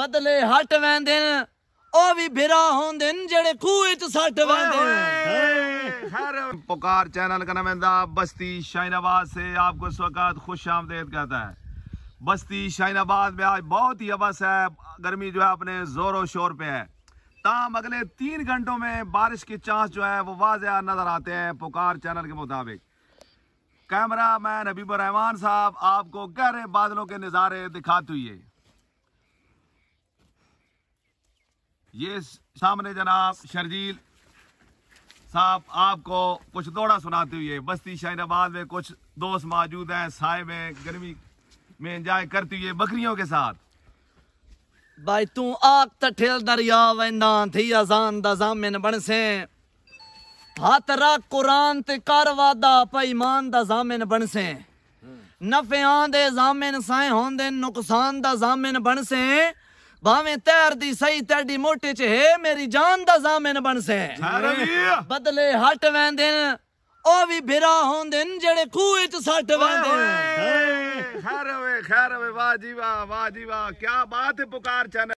बदले हट ਵੈਂਦੇ ਨੇ ਉਹ ਵੀ ਬਿਰਾ ਹੁੰਦੇ ਨੇ ਜਿਹੜੇ ਖੂਹ 'ਚ पुकार चैनल का नाम बस्ती शाहिनाबाद से आपको इस वक्त कहता है बस्ती शाहनाबाद में आज बहुत ही अबस है गर्मी जो है अपने ज़ोरों शोर पे है ताम अगले तीन घंटों में बारिश के चांस जो है वो वाजिया नज़र आते हैं पुकार चैनल के मुताबिक कैमरा मैन हबीबर रहमान साहब आपको गहरे बादलों के नज़ारे दिखाते हुए ये सामने जनाब शर्जील साहब आपको कुछ दौड़ा सुनाते हुए बस्ती शाहनाबाद में कुछ दोस्त मौजूद हैं साय में गर्मी में इंजॉय करते हुए बकरियों के साथ भाई तू आग तठेल दरिया वे ना थी अजान दामिन बन से हाथ रख कुरान ते कर वादा पैमान दामिन बन से नफियां दे जामिन साए होंदे नुकसान दामिन जामिन बन से ਭਾਵੇਂ ਦੀ ਸਹੀ ਤੇਡੀ ਮੋਟੇ ਚ ਹੈ ਮੇਰੀ ਜਾਨ ਦਾ ਜ਼ਾਮਨ ਬਣਸੇ ਬਦਲੇ ਹਟ ਵੈਂਦੇ ਉਹ ਵੀ ਭਿਰਾ ਹੁੰਦੇ ਜਿਹੜੇ ਖੂਹ ਚ ਸੱਟ ਵੈਂਦੇ ਖੈਰ ਹੋਵੇ ਖੈਰ ਹੋਵੇ ਵਾਹ ਜੀ ਵਾਹ ਵਾਹ ਜੀ ਵਾਹ ਕੀ ਬਾਤ ਹੈ ਪੁਕਾਰ ਚਨ